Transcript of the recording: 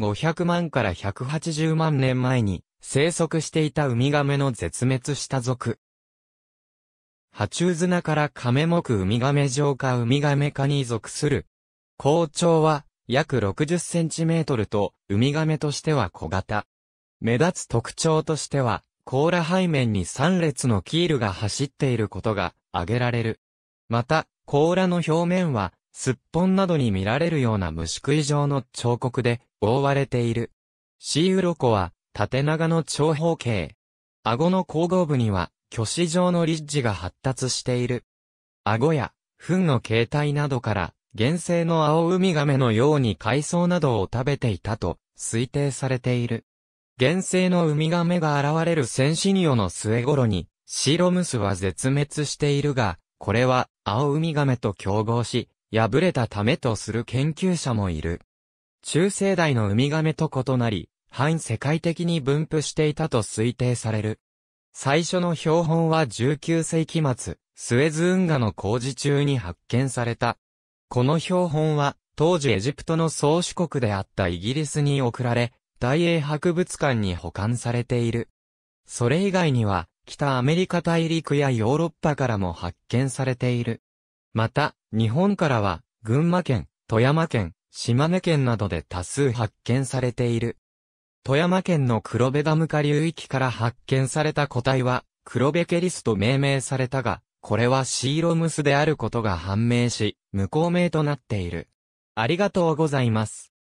500万から180万年前に生息していたウミガメの絶滅した族。爬虫砂からカメ目ウミガメ状かウミガメ科に属する。校長は約60センチメートルとウミガメとしては小型。目立つ特徴としては、甲羅背面に3列のキールが走っていることが挙げられる。また、甲羅の表面は、すっぽんなどに見られるような虫食い状の彫刻で、覆われている。シーウロコは、縦長の長方形。顎の後頭部には、巨子状のリッジが発達している。顎や、糞の形態などから、原生の青ウミガメのように海藻などを食べていたと、推定されている。原生のウミガメが現れる先進魚の末頃に、シロムスは絶滅しているが、これは、青ウミガメと競合し、敗れたためとする研究者もいる。中世代のウミガメと異なり、半世界的に分布していたと推定される。最初の標本は19世紀末、スエズ運河の工事中に発見された。この標本は、当時エジプトの宗主国であったイギリスに送られ、大英博物館に保管されている。それ以外には、北アメリカ大陸やヨーロッパからも発見されている。また、日本からは、群馬県、富山県、島根県などで多数発見されている。富山県の黒部ダム下流域から発見された個体は、黒部ケリスと命名されたが、これはシーロムスであることが判明し、無効名となっている。ありがとうございます。